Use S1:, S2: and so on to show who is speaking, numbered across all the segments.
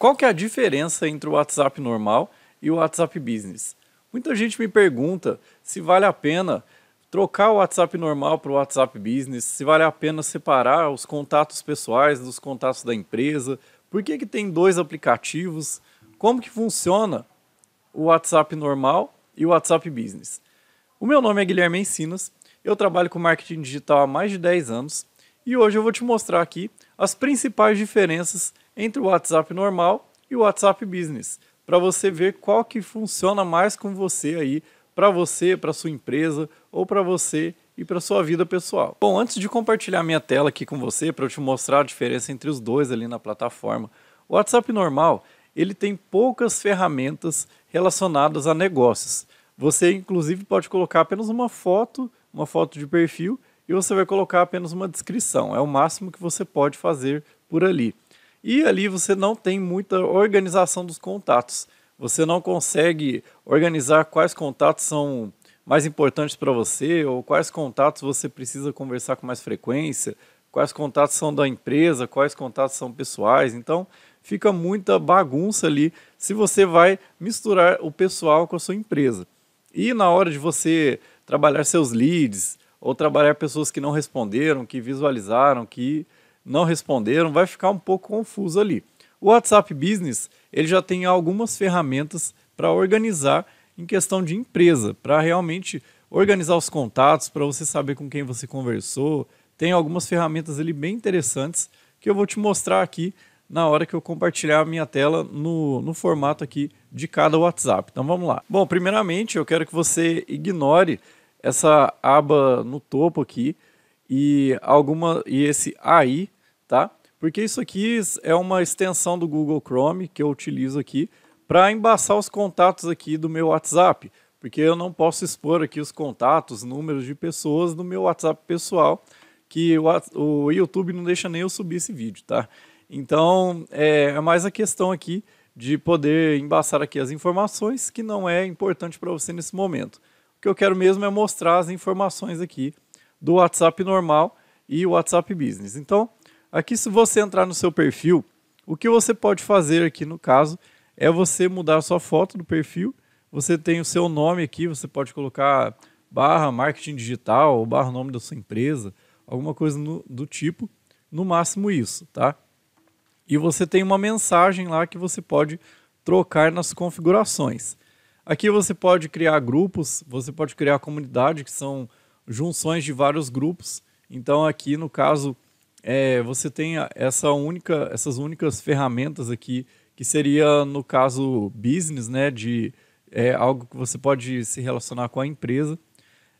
S1: Qual que é a diferença entre o WhatsApp normal e o WhatsApp Business? Muita gente me pergunta se vale a pena trocar o WhatsApp normal para o WhatsApp Business, se vale a pena separar os contatos pessoais dos contatos da empresa, por que, que tem dois aplicativos, como que funciona o WhatsApp normal e o WhatsApp Business. O meu nome é Guilherme Ensinas, eu trabalho com marketing digital há mais de 10 anos e hoje eu vou te mostrar aqui as principais diferenças entre o WhatsApp normal e o WhatsApp Business, para você ver qual que funciona mais com você aí, para você, para sua empresa ou para você e para sua vida pessoal. Bom, antes de compartilhar minha tela aqui com você para eu te mostrar a diferença entre os dois ali na plataforma, o WhatsApp normal, ele tem poucas ferramentas relacionadas a negócios. Você inclusive pode colocar apenas uma foto, uma foto de perfil e você vai colocar apenas uma descrição. É o máximo que você pode fazer por ali. E ali você não tem muita organização dos contatos. Você não consegue organizar quais contatos são mais importantes para você ou quais contatos você precisa conversar com mais frequência, quais contatos são da empresa, quais contatos são pessoais. Então, fica muita bagunça ali se você vai misturar o pessoal com a sua empresa. E na hora de você trabalhar seus leads ou trabalhar pessoas que não responderam, que visualizaram, que não responderam, vai ficar um pouco confuso ali. O WhatsApp Business ele já tem algumas ferramentas para organizar em questão de empresa, para realmente organizar os contatos, para você saber com quem você conversou. Tem algumas ferramentas ali bem interessantes que eu vou te mostrar aqui na hora que eu compartilhar a minha tela no, no formato aqui de cada WhatsApp. Então vamos lá. Bom, primeiramente eu quero que você ignore essa aba no topo aqui e alguma e esse AI, tá? Porque isso aqui é uma extensão do Google Chrome que eu utilizo aqui para embaçar os contatos aqui do meu WhatsApp, porque eu não posso expor aqui os contatos, números de pessoas do meu WhatsApp pessoal, que o, o YouTube não deixa nem eu subir esse vídeo, tá? Então, é, é mais a questão aqui de poder embaçar aqui as informações que não é importante para você nesse momento. O que eu quero mesmo é mostrar as informações aqui do WhatsApp normal e o WhatsApp Business. Então, aqui se você entrar no seu perfil, o que você pode fazer aqui no caso é você mudar a sua foto do perfil. Você tem o seu nome aqui, você pode colocar barra marketing digital ou barra nome da sua empresa, alguma coisa no, do tipo, no máximo isso, tá? E você tem uma mensagem lá que você pode trocar nas configurações. Aqui você pode criar grupos, você pode criar comunidade, que são junções de vários grupos. Então aqui no caso é, você tem essa única, essas únicas ferramentas aqui que seria no caso business, né, de é, algo que você pode se relacionar com a empresa.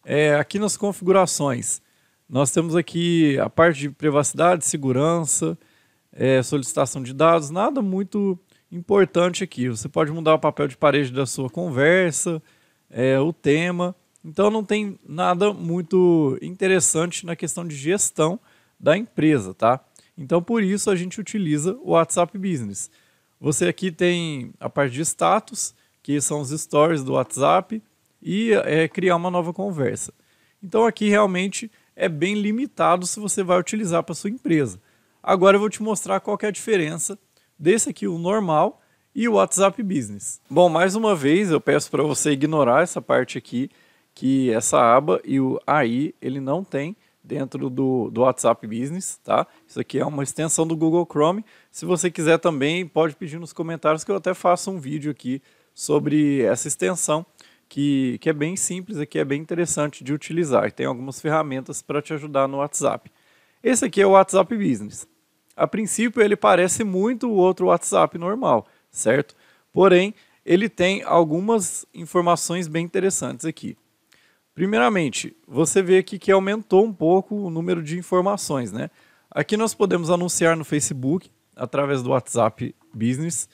S1: É, aqui nas configurações nós temos aqui a parte de privacidade, segurança, é, solicitação de dados, nada muito importante aqui. Você pode mudar o papel de parede da sua conversa, é, o tema então não tem nada muito interessante na questão de gestão da empresa, tá? Então por isso a gente utiliza o WhatsApp Business. Você aqui tem a parte de status, que são os stories do WhatsApp, e é, criar uma nova conversa. Então aqui realmente é bem limitado se você vai utilizar para sua empresa. Agora eu vou te mostrar qual é a diferença desse aqui, o normal, e o WhatsApp Business. Bom, mais uma vez eu peço para você ignorar essa parte aqui que essa aba e o AI ele não tem dentro do, do WhatsApp Business, tá? Isso aqui é uma extensão do Google Chrome. Se você quiser também, pode pedir nos comentários que eu até faço um vídeo aqui sobre essa extensão, que, que é bem simples aqui, é bem interessante de utilizar e tem algumas ferramentas para te ajudar no WhatsApp. Esse aqui é o WhatsApp Business. A princípio, ele parece muito o outro WhatsApp normal, certo? Porém, ele tem algumas informações bem interessantes aqui. Primeiramente, você vê aqui que aumentou um pouco o número de informações, né? Aqui nós podemos anunciar no Facebook, através do WhatsApp Business.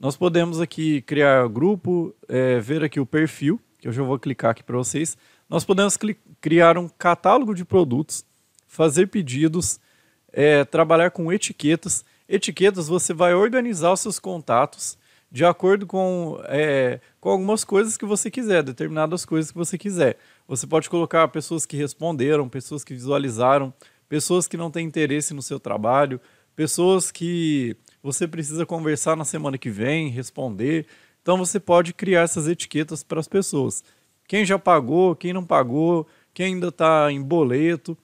S1: Nós podemos aqui criar grupo, é, ver aqui o perfil, que eu já vou clicar aqui para vocês. Nós podemos criar um catálogo de produtos, fazer pedidos, é, trabalhar com etiquetas. Etiquetas você vai organizar os seus contatos de acordo com, é, com algumas coisas que você quiser, determinadas coisas que você quiser. Você pode colocar pessoas que responderam, pessoas que visualizaram, pessoas que não têm interesse no seu trabalho, pessoas que você precisa conversar na semana que vem, responder. Então você pode criar essas etiquetas para as pessoas. Quem já pagou, quem não pagou, quem ainda está em boleto.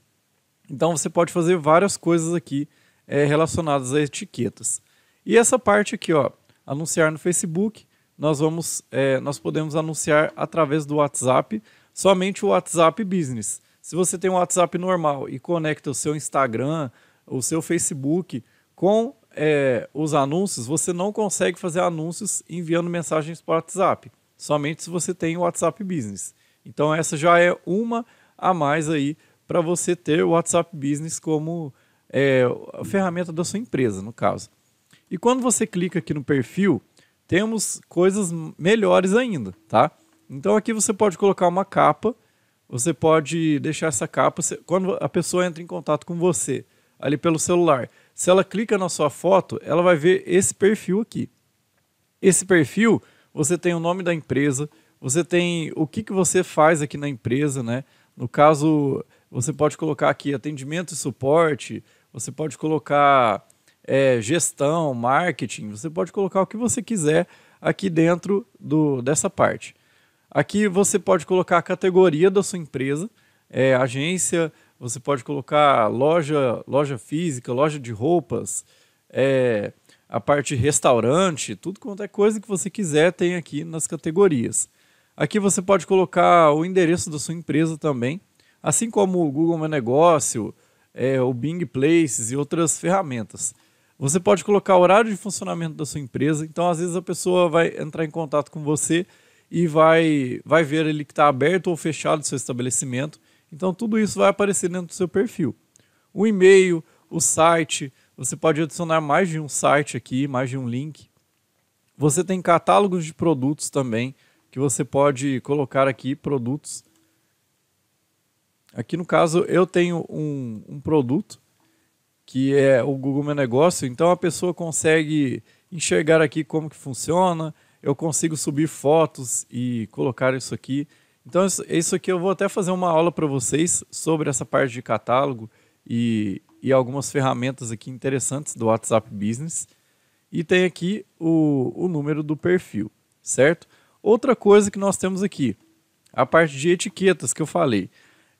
S1: Então você pode fazer várias coisas aqui é, relacionadas a etiquetas. E essa parte aqui, ó, anunciar no Facebook, nós vamos, é, nós podemos anunciar através do WhatsApp, somente o WhatsApp Business. Se você tem um WhatsApp normal e conecta o seu Instagram, o seu Facebook com é, os anúncios, você não consegue fazer anúncios enviando mensagens para o WhatsApp, somente se você tem o WhatsApp Business. Então essa já é uma a mais aí para você ter o WhatsApp Business como é, ferramenta da sua empresa, no caso. E quando você clica aqui no perfil, temos coisas melhores ainda, tá? Então aqui você pode colocar uma capa, você pode deixar essa capa, quando a pessoa entra em contato com você, ali pelo celular, se ela clica na sua foto, ela vai ver esse perfil aqui. Esse perfil, você tem o nome da empresa, você tem o que, que você faz aqui na empresa, né? No caso, você pode colocar aqui atendimento e suporte, você pode colocar é, gestão, marketing, você pode colocar o que você quiser aqui dentro do, dessa parte. Aqui você pode colocar a categoria da sua empresa, é, agência, você pode colocar loja, loja física, loja de roupas, é, a parte restaurante, tudo quanto é coisa que você quiser tem aqui nas categorias. Aqui você pode colocar o endereço da sua empresa também, assim como o Google Meu Negócio, é, o Bing Places e outras ferramentas. Você pode colocar o horário de funcionamento da sua empresa. Então, às vezes, a pessoa vai entrar em contato com você e vai, vai ver ele que está aberto ou fechado o seu estabelecimento. Então, tudo isso vai aparecer dentro do seu perfil. O e-mail, o site, você pode adicionar mais de um site aqui, mais de um link. Você tem catálogos de produtos também, que você pode colocar aqui produtos. Aqui no caso eu tenho um, um produto que é o Google Meu Negócio. Então a pessoa consegue enxergar aqui como que funciona, eu consigo subir fotos e colocar isso aqui. Então isso, isso aqui eu vou até fazer uma aula para vocês sobre essa parte de catálogo e, e algumas ferramentas aqui interessantes do WhatsApp Business. E tem aqui o, o número do perfil, certo? Outra coisa que nós temos aqui, a parte de etiquetas que eu falei.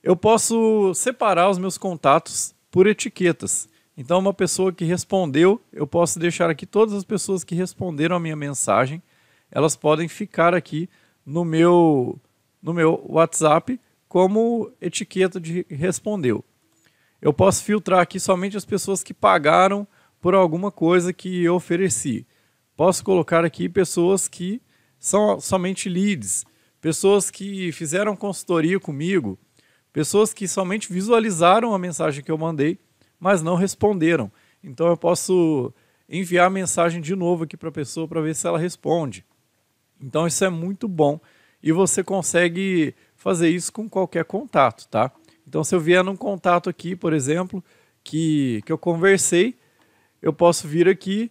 S1: Eu posso separar os meus contatos por etiquetas. Então, uma pessoa que respondeu, eu posso deixar aqui todas as pessoas que responderam a minha mensagem, elas podem ficar aqui no meu no meu WhatsApp como etiqueta de respondeu. Eu posso filtrar aqui somente as pessoas que pagaram por alguma coisa que eu ofereci. Posso colocar aqui pessoas que são somente leads, pessoas que fizeram consultoria comigo, pessoas que somente visualizaram a mensagem que eu mandei mas não responderam. Então eu posso enviar a mensagem de novo aqui para a pessoa para ver se ela responde. Então isso é muito bom e você consegue fazer isso com qualquer contato, tá? Então se eu vier num contato aqui, por exemplo, que, que eu conversei, eu posso vir aqui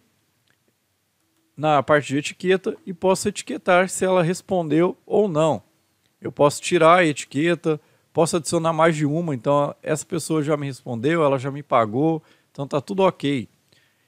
S1: na parte de etiqueta e posso etiquetar se ela respondeu ou não. Eu posso tirar a etiqueta, posso adicionar mais de uma, então essa pessoa já me respondeu, ela já me pagou, então tá tudo ok.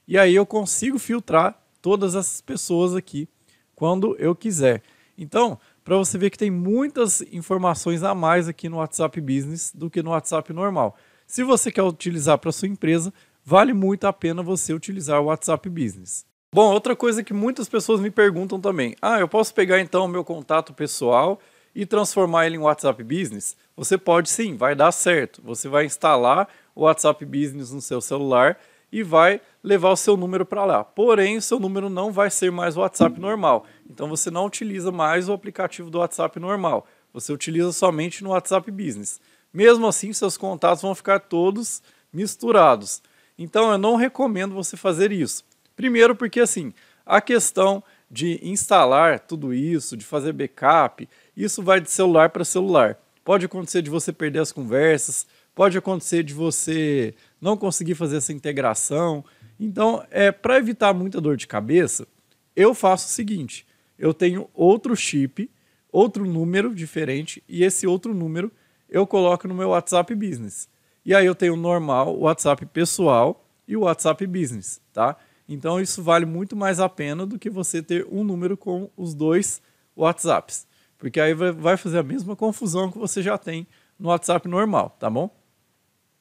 S1: E aí eu consigo filtrar todas essas pessoas aqui quando eu quiser. Então, para você ver que tem muitas informações a mais aqui no WhatsApp Business do que no WhatsApp normal. Se você quer utilizar para sua empresa, vale muito a pena você utilizar o WhatsApp Business. Bom, outra coisa que muitas pessoas me perguntam também: "Ah, eu posso pegar então o meu contato pessoal e transformar ele em WhatsApp Business? Você pode sim, vai dar certo. Você vai instalar o WhatsApp Business no seu celular e vai levar o seu número para lá. Porém, o seu número não vai ser mais o WhatsApp normal. Então você não utiliza mais o aplicativo do WhatsApp normal. Você utiliza somente no WhatsApp Business. Mesmo assim, seus contatos vão ficar todos misturados. Então eu não recomendo você fazer isso. Primeiro porque assim, a questão de instalar tudo isso, de fazer backup, isso vai de celular para celular. Pode acontecer de você perder as conversas, pode acontecer de você não conseguir fazer essa integração. Então, é para evitar muita dor de cabeça, eu faço o seguinte: eu tenho outro chip, outro número diferente e esse outro número eu coloco no meu WhatsApp Business. E aí eu tenho o normal, o WhatsApp pessoal e o WhatsApp Business, tá? Então isso vale muito mais a pena do que você ter um número com os dois WhatsApps, porque aí vai fazer a mesma confusão que você já tem no WhatsApp normal, tá bom?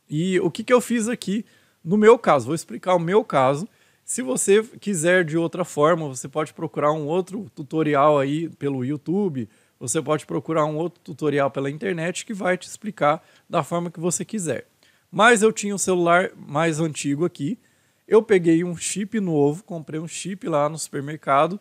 S1: E o que, que eu fiz aqui no meu caso? Vou explicar o meu caso. Se você quiser de outra forma, você pode procurar um outro tutorial aí pelo YouTube, você pode procurar um outro tutorial pela internet que vai te explicar da forma que você quiser. Mas eu tinha um celular mais antigo aqui, eu peguei um chip novo, comprei um chip lá no supermercado,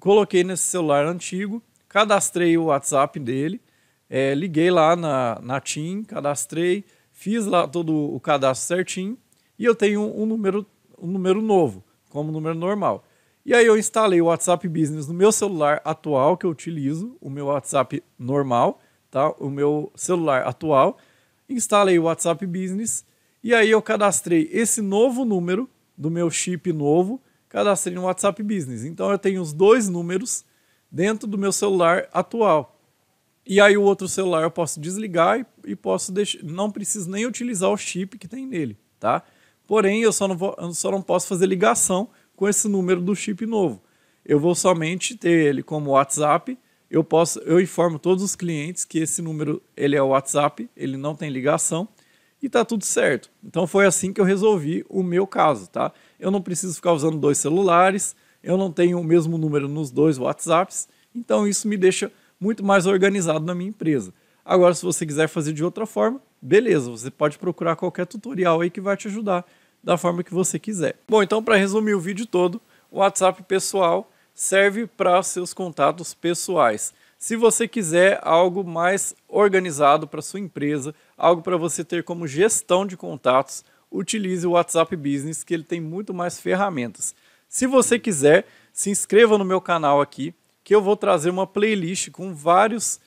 S1: coloquei nesse celular antigo, cadastrei o WhatsApp dele, é, liguei lá na, na TIM, cadastrei, fiz lá todo o cadastro certinho e eu tenho um, número, um número novo, como número normal. E aí eu instalei o WhatsApp Business no meu celular atual que eu utilizo, o meu WhatsApp normal, tá? O meu celular atual. Instalei o WhatsApp Business e aí eu cadastrei esse novo número do meu chip novo, cadastrei no WhatsApp Business. Então eu tenho os dois números dentro do meu celular atual. E aí o outro celular eu posso desligar e, posso deixar, não preciso nem utilizar o chip que tem nele, tá? Porém, eu só não, vou, eu só não posso fazer ligação com esse número do chip novo. Eu vou somente ter ele como WhatsApp. Eu posso, eu informo todos os clientes que esse número ele é o WhatsApp, ele não tem ligação e tá tudo certo. Então foi assim que eu resolvi o meu caso, tá? Eu não preciso ficar usando dois celulares, eu não tenho o mesmo número nos dois WhatsApps, então isso me deixa muito mais organizado na minha empresa. Agora, se você quiser fazer de outra forma, beleza, você pode procurar qualquer tutorial aí que vai te ajudar da forma que você quiser. Bom, então para resumir o vídeo todo, o WhatsApp pessoal serve para seus contatos pessoais. Se você quiser algo mais organizado para sua empresa, algo para você ter como gestão de contatos, utilize o WhatsApp Business, que ele tem muito mais ferramentas. Se você quiser, se inscreva no meu canal aqui, que eu vou trazer uma playlist com vários,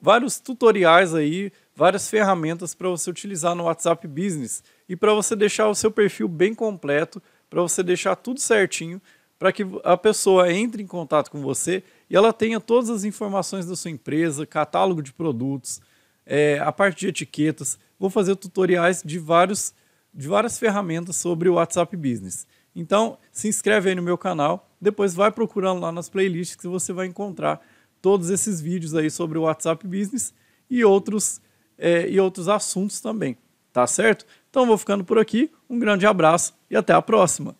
S1: vários tutoriais aí, várias ferramentas para você utilizar no WhatsApp Business e para você deixar o seu perfil bem completo, para você deixar tudo certinho, para que a pessoa entre em contato com você e ela tenha todas as informações da sua empresa, catálogo de produtos, é, a parte de etiquetas. Vou fazer tutoriais de, vários, de várias ferramentas sobre o WhatsApp Business. Então, se inscreve aí no meu canal, depois vai procurando lá nas playlists que você vai encontrar todos esses vídeos aí sobre o WhatsApp Business e outros, é, e outros assuntos também, tá certo? Então, vou ficando por aqui, um grande abraço e até a próxima!